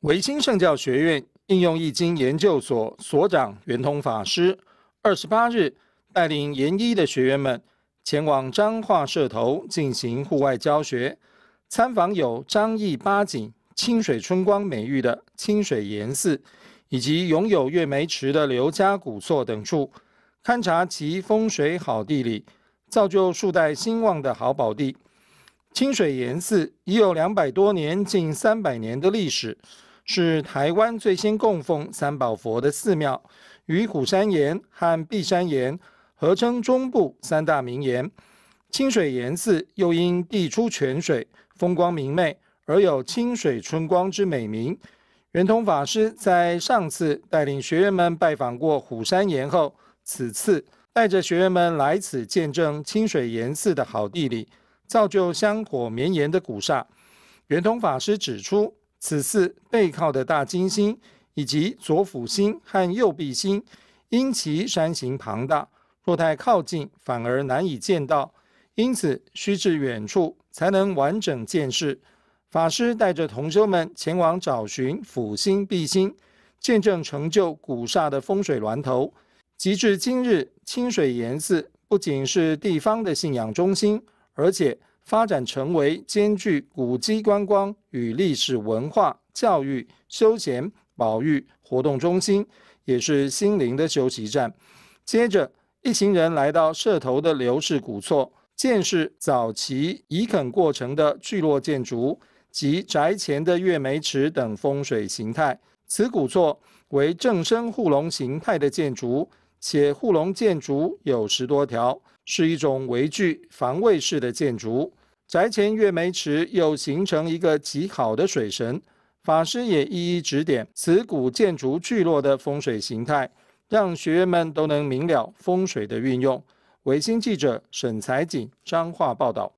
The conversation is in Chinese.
维新圣教学院应用易经研究所所长圆通法师，二十八日带领研一的学员们前往彰化社头进行户外教学，参访有张毅八景、清水春光美誉的清水岩寺，以及拥有月眉池的刘家古厝等处，勘察其风水好地理，造就数代兴旺的好宝地。清水岩寺已有两百多年、近三百年的历史。是台湾最先供奉三宝佛的寺庙，与虎山岩和碧山岩合称中部三大名岩。清水岩寺又因地出泉水，风光明媚，而有清水春光之美名。圆通法师在上次带领学员们拜访过虎山岩后，此次带着学员们来此见证清水岩寺的好地理，造就香火绵延的古刹。圆通法师指出。此次背靠的大金星以及左辅星和右弼星，因其山形庞大，若太靠近反而难以见到，因此需至远处才能完整见识。法师带着同修们前往找寻辅星、弼星，见证成就古刹的风水源头。及至今日，清水岩寺不仅是地方的信仰中心，而且。发展成为兼具古迹观光与历史文化、教育、休闲、保育活动中心，也是心灵的休息站。接着，一行人来到社头的刘氏古厝，见是早期移垦过程的聚落建筑及宅前的月眉池等风水形态。此古厝为正身护龙形态的建筑。且护龙建筑有十多条，是一种围具防卫式的建筑。宅前月眉池又形成一个极好的水神。法师也一一指点此古建筑聚落的风水形态，让学员们都能明了风水的运用。维新记者沈才锦、张化报道。